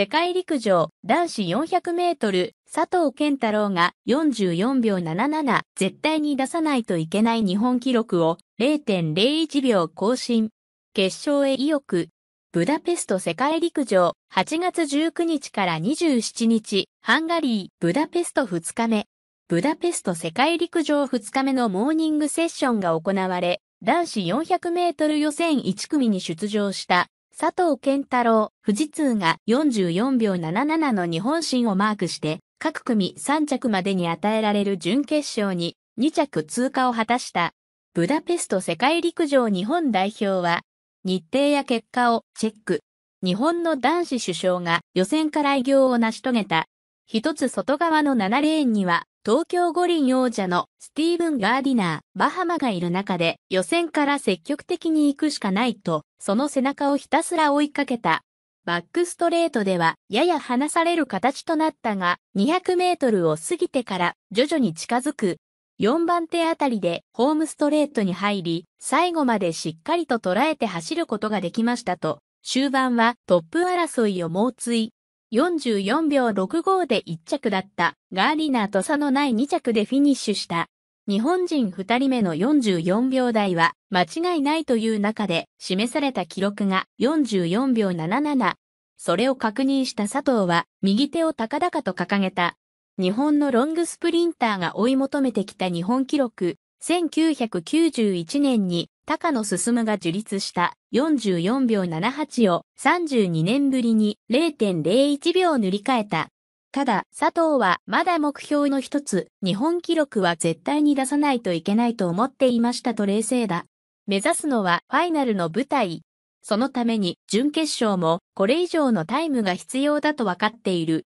世界陸上男子400メートル佐藤健太郎が44秒77絶対に出さないといけない日本記録を0.01秒更新。決勝へ意欲。ブダペスト世界陸上8月19日から27日ハンガリーブダペスト2日目。ブダペスト世界陸上2日目のモーニングセッションが行われ、男子400メートル予選1組に出場した佐藤健太郎、富士通が44秒77の日本新をマークして、各組3着までに与えられる準決勝に2着通過を果たした。ブダペスト世界陸上日本代表は、日程や結果をチェック。日本の男子首相が予選から偉業を成し遂げた。一つ外側の7レーンには、東京五輪王者のスティーブン・ガーディナー、バハマがいる中で予選から積極的に行くしかないと、その背中をひたすら追いかけた。バックストレートではやや離される形となったが、200メートルを過ぎてから徐々に近づく。4番手あたりでホームストレートに入り、最後までしっかりと捉えて走ることができましたと、終盤はトップ争いを猛追。44秒65で1着だったガーリナーと差のない2着でフィニッシュした。日本人2人目の44秒台は間違いないという中で示された記録が44秒77。それを確認した佐藤は右手を高々と掲げた。日本のロングスプリンターが追い求めてきた日本記録1991年に高野進が樹立した44秒78を32年ぶりに0.01秒塗り替えた。ただ、佐藤はまだ目標の一つ、日本記録は絶対に出さないといけないと思っていましたと冷静だ。目指すのはファイナルの舞台。そのために準決勝もこれ以上のタイムが必要だと分かっている。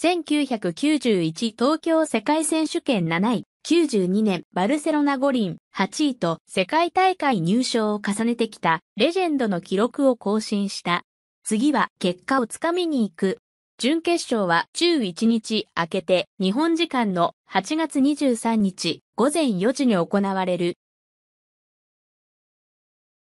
1991東京世界選手権7位、92年バルセロナ五輪8位と世界大会入賞を重ねてきたレジェンドの記録を更新した。次は結果をつかみに行く。準決勝は11日明けて日本時間の8月23日午前4時に行われる。